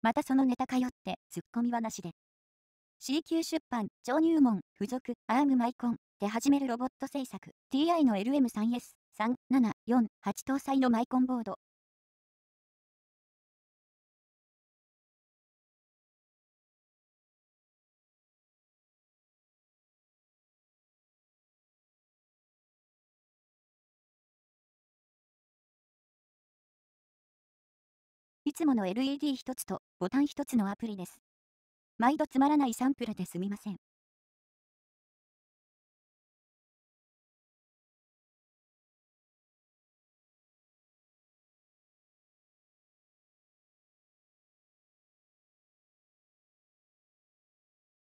またそのネタ通ってツッコミはなしで。C 級出版、超入門、付属、アームマイコンで始めるロボット制作、TI の LM3S374 8搭載のマイコンボード、いつもの LED 1つとボタン1つのアプリです。毎度つまらないサンプルですみません。